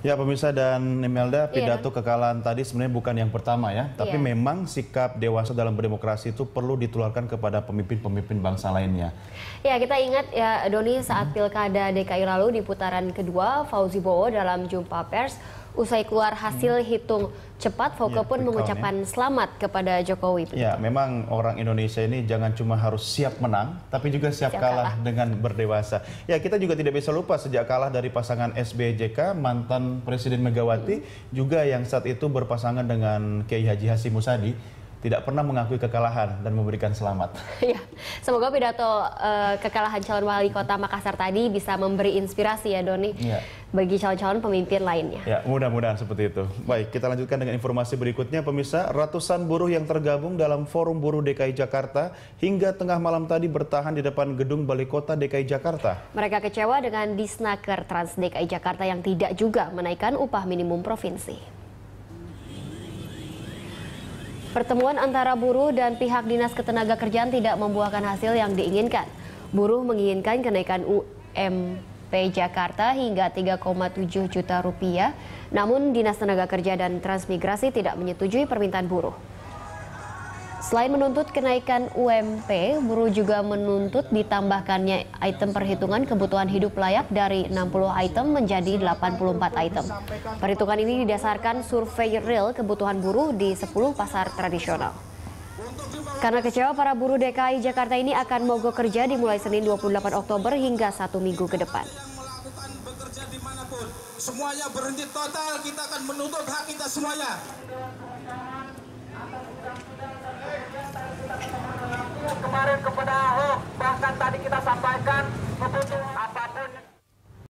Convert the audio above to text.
Ya pemirsa dan Imelda, iya, pidato yeah. kekalahan tadi sebenarnya bukan yang pertama ya, tapi yeah. memang sikap dewasa dalam berdemokrasi itu perlu ditularkan kepada pemimpin-pemimpin bangsa lainnya. Ya kita ingat ya Doni saat hmm. pilkada DKI lalu di putaran kedua, Fauzi Bowo dalam jumpa pers Usai keluar hasil hmm. hitung cepat, Foke ya, pun mengucapkan ya. selamat kepada Jokowi. Ya, memang orang Indonesia ini jangan cuma harus siap menang, tapi juga siap, siap kalah, kalah dengan berdewasa. Ya, kita juga tidak bisa lupa sejak kalah dari pasangan SBJK, mantan Presiden Megawati, hmm. juga yang saat itu berpasangan dengan Kiai Haji Hasim Musadi tidak pernah mengakui kekalahan dan memberikan selamat. Ya, semoga pidato uh, kekalahan calon wali kota Makassar tadi bisa memberi inspirasi ya Doni ya. bagi calon-calon pemimpin lainnya. Ya, mudah-mudahan seperti itu. Baik, kita lanjutkan dengan informasi berikutnya pemirsa. Ratusan buruh yang tergabung dalam Forum Buruh DKI Jakarta hingga tengah malam tadi bertahan di depan gedung Balai Kota DKI Jakarta. Mereka kecewa dengan Disnaker Trans DKI Jakarta yang tidak juga menaikkan upah minimum provinsi. Pertemuan antara buruh dan pihak Dinas ketenaga kerjaan tidak membuahkan hasil yang diinginkan. Buruh menginginkan kenaikan UMP Jakarta hingga 3,7 juta rupiah, namun Dinas Tenaga Kerja dan Transmigrasi tidak menyetujui permintaan buruh. Selain menuntut kenaikan UMP, buruh juga menuntut ditambahkannya item perhitungan kebutuhan hidup layak dari 60 item menjadi 84 item. Perhitungan ini didasarkan survei real kebutuhan buruh di 10 pasar tradisional. Karena kecewa, para buruh DKI Jakarta ini akan mogok kerja dimulai Senin 28 Oktober hingga satu minggu ke depan. Semuanya berhenti total, kita akan menuntut hak kita semuanya kepada Ahok bahkan tadi kita sampaikan kebutuhan apa